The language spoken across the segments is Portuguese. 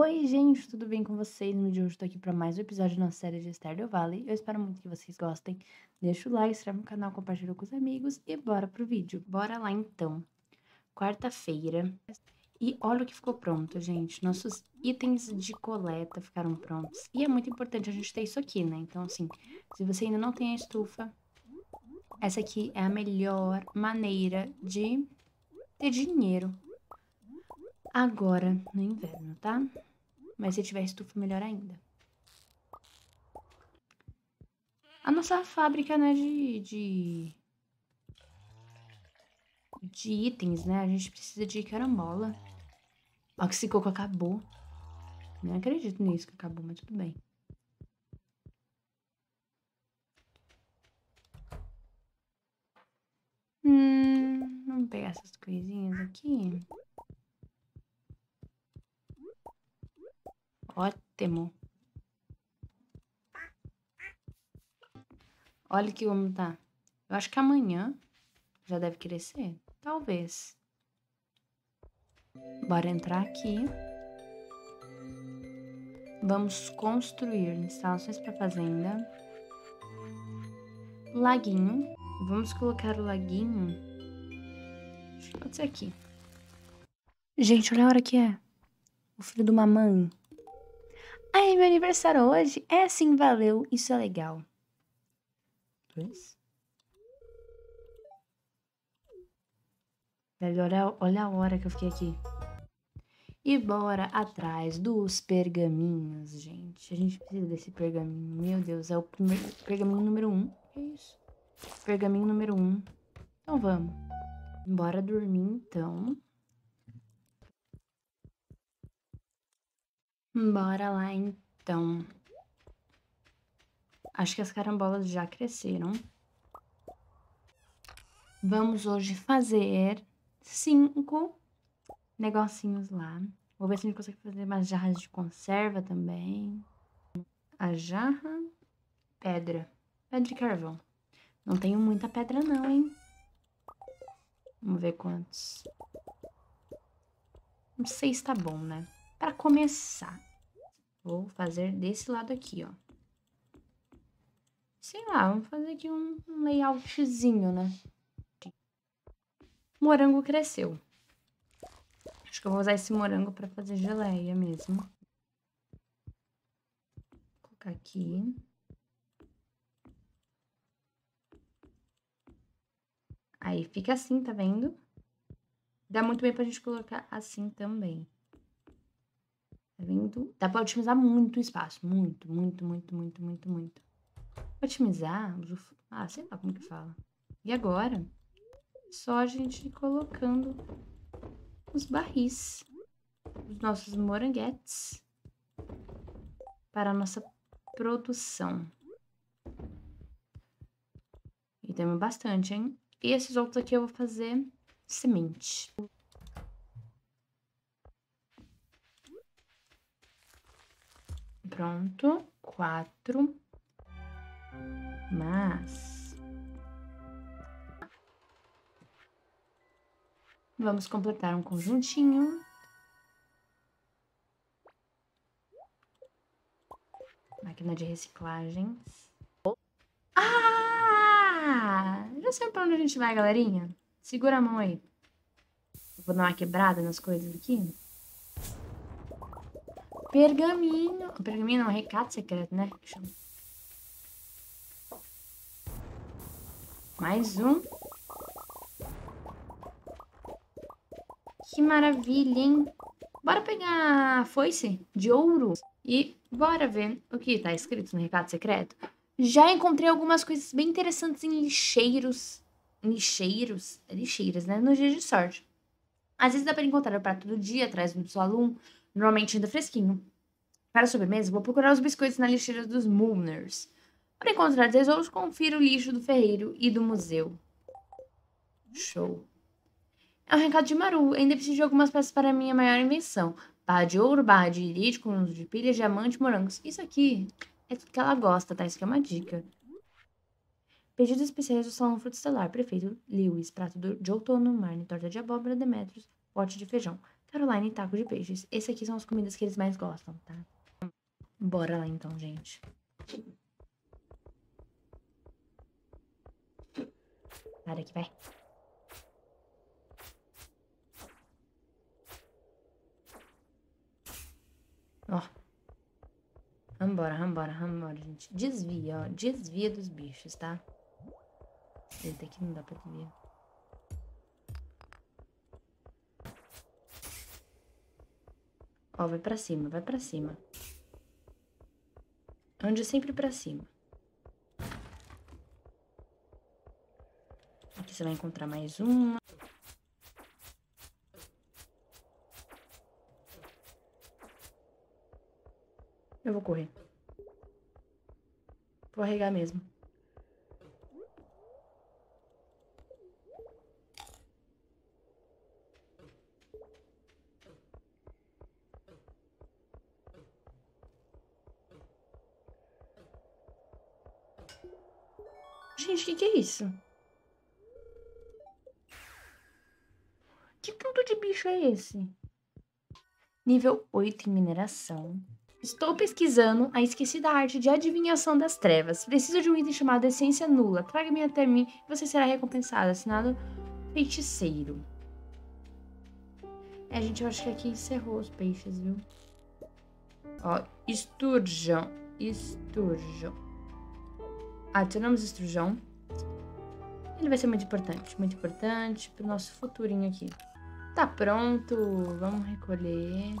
Oi, gente, tudo bem com vocês? No dia de hoje estou aqui para mais um episódio da nossa série de Stardew Vale. Eu espero muito que vocês gostem. Deixa o like, se inscreve no canal, compartilha com os amigos e bora pro vídeo. Bora lá então. Quarta-feira. E olha o que ficou pronto, gente. Nossos itens de coleta ficaram prontos. E é muito importante a gente ter isso aqui, né? Então, assim, se você ainda não tem a estufa, essa aqui é a melhor maneira de ter dinheiro agora no inverno, tá? mas se tiver estufa, melhor ainda. A nossa fábrica, né, de, de, de itens, né? A gente precisa de carambola. Oxicoco acabou. Não acredito nisso que acabou, mas tudo bem. Hum, vamos pegar essas coisinhas aqui. Ótimo. Olha que homem tá. Eu acho que amanhã já deve crescer. Talvez. Bora entrar aqui. Vamos construir instalações para fazenda. Laguinho. Vamos colocar o laguinho. Pode ser aqui. Gente, olha a hora que é. O filho de uma mãe Ai, é meu aniversário hoje? É sim, valeu. Isso é legal. Dois. É Velho, é olha, olha a hora que eu fiquei aqui. E bora atrás dos pergaminhos, gente. A gente precisa desse pergaminho. Meu Deus, é o primeiro, pergaminho número um. É isso? Pergaminho número um. Então vamos. Bora dormir, então. Bora lá então. Acho que as carambolas já cresceram. Vamos hoje fazer cinco negocinhos lá. Vou ver se a gente consegue fazer mais jarras de conserva também. A jarra, pedra, pedra de carvão. Não tenho muita pedra não, hein? Vamos ver quantos. Não sei se tá bom, né? Para começar, vou fazer desse lado aqui, ó. Sei lá, vamos fazer aqui um, layoutzinho, né? Morango cresceu. Acho que eu vou usar esse morango para fazer geleia mesmo. Vou colocar aqui. Aí fica assim, tá vendo? Dá muito bem pra gente colocar assim também. É tá vendo? Dá pra otimizar muito o espaço. Muito, muito, muito, muito, muito, muito. Otimizar? Ah, sei lá como que uhum. fala. E agora? Só a gente colocando os barris. Os nossos moranguetes. Para a nossa produção. E temos bastante, hein? E esses outros aqui eu vou fazer semente. Pronto, quatro. Mas. Vamos completar um conjuntinho. Máquina de reciclagem Ah! Já sei pra onde a gente vai, galerinha. Segura a mão aí. Vou dar uma quebrada nas coisas aqui. Pergaminho. Pergaminho não, recado secreto, né? Mais um. Que maravilha, hein? Bora pegar a foice de ouro e bora ver o que tá escrito no recado secreto. Já encontrei algumas coisas bem interessantes em lixeiros. Lixeiros? É lixeiras, né? No dia de sorte. Às vezes dá para encontrar o prato do dia atrás do salão, normalmente ainda fresquinho. Para sobremesa, vou procurar os biscoitos na lixeira dos Mulners. Para encontrar tesouros, confira o lixo do ferreiro e do museu. Show. É um recado de Maru. Ainda preciso de algumas peças para minha maior invenção. Barra de ouro, barra de irídio, conjunto de pilhas, diamante, morangos. Isso aqui é tudo que ela gosta, tá? Isso aqui é uma dica. Pedidos especiais do Salão Fruto Estelar. Prefeito Lewis. Prato de outono, marne, torta de abóbora, demetros, pote de feijão. Caroline e taco de peixes. Esse aqui são as comidas que eles mais gostam, tá? Bora lá então, gente. Para aqui, vai. Ó. Vambora, vambora, vambora, gente. Desvia, ó. Desvia dos bichos, tá? Esse daqui não dá pra desviar. Ó, vai pra cima, vai pra cima. Ande sempre pra cima. Aqui você vai encontrar mais uma. Eu vou correr. Vou arregar mesmo. gente, o que, que é isso? Que tanto de bicho é esse? Nível 8 em mineração. Estou pesquisando a esquecida arte de adivinhação das trevas. Preciso de um item chamado Essência Nula. Traga-me até mim e você será recompensado. Assinado Feiticeiro. É, gente, eu acho que aqui encerrou os peixes, viu? Ó, esturjão, esturjão adicionamos estrujão. Ele vai ser muito importante, muito importante pro nosso futurinho aqui. Tá pronto, vamos recolher.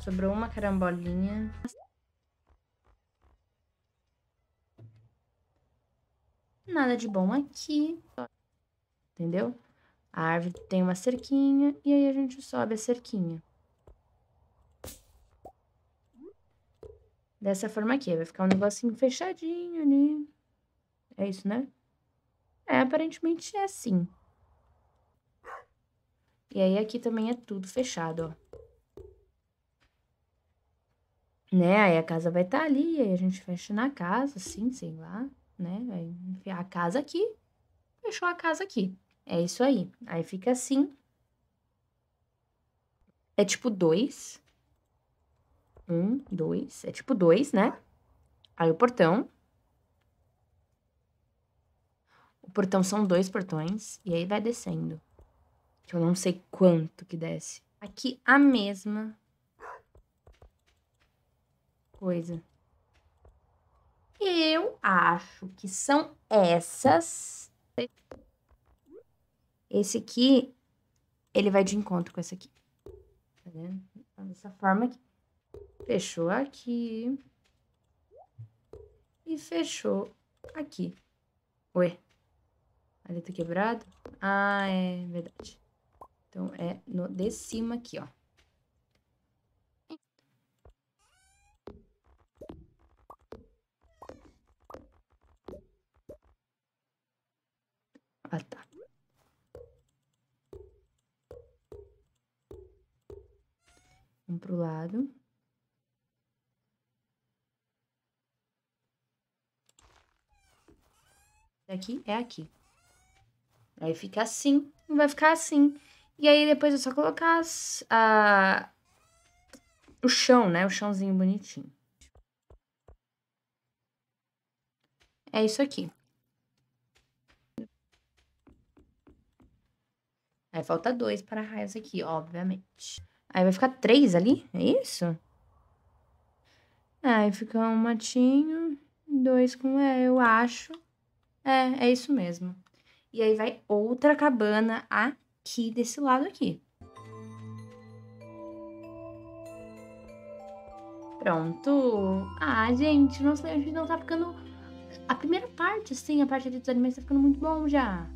Sobrou uma carambolinha. Nada de bom aqui. Entendeu? A árvore tem uma cerquinha e aí a gente sobe a cerquinha. dessa forma aqui. Vai ficar um negocinho fechadinho ali. É isso, né? É, aparentemente é assim. E aí aqui também é tudo fechado, ó. Né? Aí a casa vai estar tá ali, aí a gente fecha na casa, assim, sei lá, né? enfiar a casa aqui, fechou a casa aqui. É isso aí. Aí fica assim. É tipo dois um, dois, é tipo dois, né? Aí o portão. O portão são dois portões, e aí vai descendo. Eu não sei quanto que desce. Aqui a mesma coisa. Eu acho que são essas. Esse aqui, ele vai de encontro com essa aqui. Tá vendo? Dessa forma aqui. Fechou aqui. E fechou aqui. Ué. Ali tá quebrado? Ah, é verdade. Então é no de cima aqui, ó. Ah, tá. Um pro lado. daqui é aqui. Aí fica assim, vai ficar assim. E aí depois é só colocar as, a, o chão, né? O chãozinho bonitinho. É isso aqui. Aí falta dois para raios aqui, obviamente. Aí vai ficar três ali, é isso? Aí fica um matinho, dois com... É, eu acho. É, é isso mesmo. E aí vai outra cabana aqui desse lado aqui. Pronto. Ah, gente, nosso gente não tá ficando... A primeira parte, assim, a parte dos animais tá ficando muito bom já.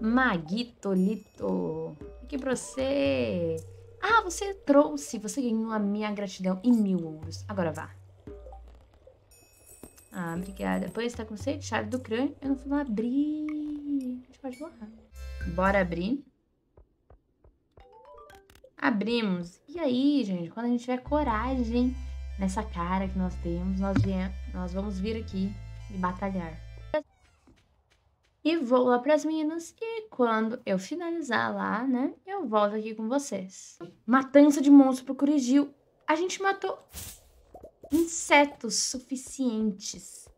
Maguito, Lito, aqui pra você. Ah, você trouxe, você ganhou a minha gratidão em mil ouros. Agora vá. Ah, obrigada. Pois tá com sede, chave do crânio. Eu não fui lá abrir. A gente pode borrar. Bora abrir. Abrimos. E aí, gente, quando a gente tiver coragem nessa cara que nós temos, nós, nós vamos vir aqui e batalhar. E vou lá pras minas e quando eu finalizar lá, né, eu volto aqui com vocês. Matança de monstro pro Curigil. A gente matou insetos suficientes.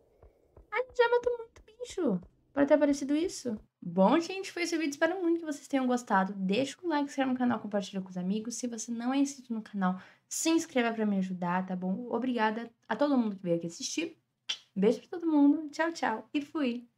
A gente já matou muito bicho para ter aparecido isso. Bom, gente, foi esse vídeo. Espero muito que vocês tenham gostado. Deixa o like, se inscreve no canal, compartilha com os amigos. Se você não é inscrito no canal, se inscreva para me ajudar, tá bom? Obrigada a todo mundo que veio aqui assistir. Beijo pra todo mundo. Tchau, tchau. E fui.